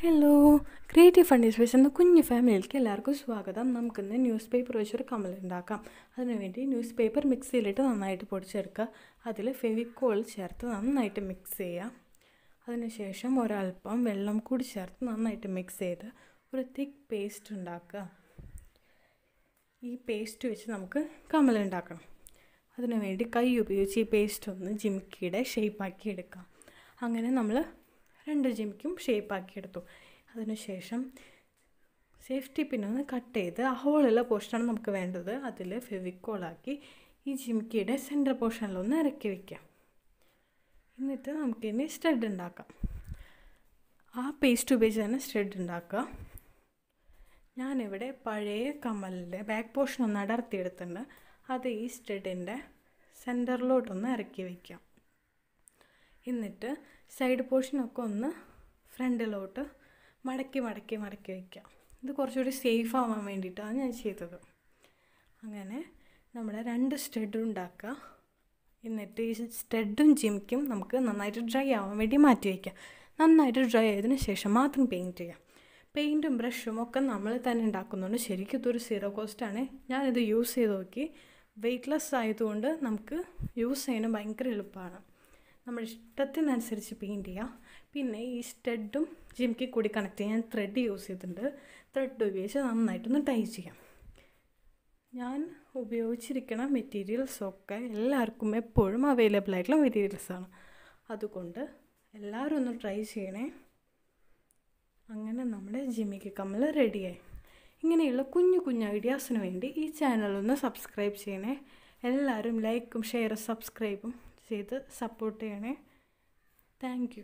hello creative fund space എന്ന കുഞ്ഞു ഫാമിലിയിലേക്ക് എല്ലാവർക്കും സ്വാഗതം നമുക്കിന്ന് ന്യൂസ് പേപ്പർ വെച്ചൊരു കമൽ ഉണ്ടാക്കാം അതിനുവേണ്ടി ന്യൂസ് പേപ്പർ മിക്സിയിലിട്ട് നന്നായിട്ട് പൊടിച്ചെടുക്കുക അതിൽ ഫെവിക്കോൾ ചേർത്ത് നന്നായിട്ട് മിക്സ് ചെയ്യുക അതിനുശേഷം ഒരൽപ്പം വെള്ളം കൂടി ചേർത്ത് നന്നായിട്ട് മിക്സ് ചെയ്ത് ഒരു തിക്ക് പേസ്റ്റ് ഉണ്ടാക്കുക ഈ പേസ്റ്റ് വെച്ച് നമുക്ക് കമൽ ഉണ്ടാക്കണം അതിനുവേണ്ടി കൈ ഉപയോഗിച്ച് ഈ പേസ്റ്റ് ഒന്ന് ജിമിക്കിയുടെ ഷേപ്പാക്കി എടുക്കാം അങ്ങനെ നമ്മൾ രണ്ട് ജിമിക്കും ഷേപ്പാക്കിയെടുത്തു അതിനുശേഷം സേഫ്റ്റി പിന്നൊന്ന് കട്ട് ചെയ്ത് ആ ഹോളുള്ള പോർഷനാണ് നമുക്ക് വേണ്ടത് അതിൽ ഫെവിക്കോളാക്കി ഈ ജിമിക്കിയുടെ സെൻറ്റർ പോർഷനിലൊന്ന് ഇറക്കി വയ്ക്കാം എന്നിട്ട് നമുക്കിനി സ്റ്റഡ് ഉണ്ടാക്കാം ആ പേസ്റ്റ് ഉപയോഗിച്ച് തന്നെ സ്റ്റഡ് ഉണ്ടാക്കുക ഞാനിവിടെ പഴയ കമ്മലിൻ്റെ ബാക്ക് പോർഷൻ ഒന്ന് അടർത്തിയെടുത്തിട്ടുണ്ട് അത് ഈ സ്റ്റെഡിൻ്റെ സെൻറ്ററിലോട്ടൊന്ന് ഇറക്കി വയ്ക്കാം എന്നിട്ട് സൈഡ് പോർഷനൊക്കെ ഒന്ന് ഫ്രണ്ടിലോട്ട് മടക്കി മടക്കി മടക്കി വയ്ക്കാം ഇത് കുറച്ചുകൂടി സേഫ് ആവാൻ വേണ്ടിയിട്ടാണ് ഞാൻ ചെയ്തത് അങ്ങനെ നമ്മുടെ രണ്ട് സ്റ്റെഡും ഉണ്ടാക്കുക എന്നിട്ട് ഈ സ്റ്റെഡും ജിമിക്കും നമുക്ക് നന്നായിട്ട് ഡ്രൈ ആവാൻ വേണ്ടി മാറ്റി വയ്ക്കാം നന്നായിട്ട് ഡ്രൈ ആയതിന് ശേഷം മാത്രം പെയിൻറ്റ് ചെയ്യാം പെയിൻറ്റും ബ്രഷും ഒക്കെ നമ്മൾ തന്നെ ഉണ്ടാക്കുന്നുണ്ട് ശരിക്കും ഇതൊരു സീറോ കോസ്റ്റാണ് ഞാനിത് യൂസ് ചെയ്ത് നോക്കി വെയ്റ്റ്ലെസ് ആയതുകൊണ്ട് നമുക്ക് യൂസ് ചെയ്യാനും ഭയങ്കര എളുപ്പമാണ് നമ്മുടെ ഇഷ്ടത്തിനനുസരിച്ച് പെയിൻറ്റ് ചെയ്യാം പിന്നെ ഈ സ്റ്റെഡും ജിമിക്ക് കൂടി കണക്ട് ചെയ്യാൻ ത്രെഡ് യൂസ് ചെയ്തിട്ടുണ്ട് ത്രെഡ് ഉപയോഗിച്ച് നന്നായിട്ടൊന്ന് ടൈ ചെയ്യാം ഞാൻ ഉപയോഗിച്ചിരിക്കുന്ന മെറ്റീരിയൽസൊക്കെ എല്ലാവർക്കും എപ്പോഴും അവൈലബിൾ ആയിട്ടുള്ള മെറ്റീരിയൽസാണ് അതുകൊണ്ട് എല്ലാവരും ഒന്ന് ട്രൈ ചെയ്യണേ അങ്ങനെ നമ്മുടെ ജിമിക്ക് കമ്മൽ റെഡിയായി ഇങ്ങനെയുള്ള കുഞ്ഞു കുഞ്ഞു ഐഡിയാസിന് വേണ്ടി ഈ ചാനലൊന്ന് സബ്സ്ക്രൈബ് ചെയ്യണേ എല്ലാവരും ലൈക്കും ഷെയറും സബ്സ്ക്രൈബും ചെയ്ത് സപ്പോർട്ട് ചെയ്യണേ താങ്ക്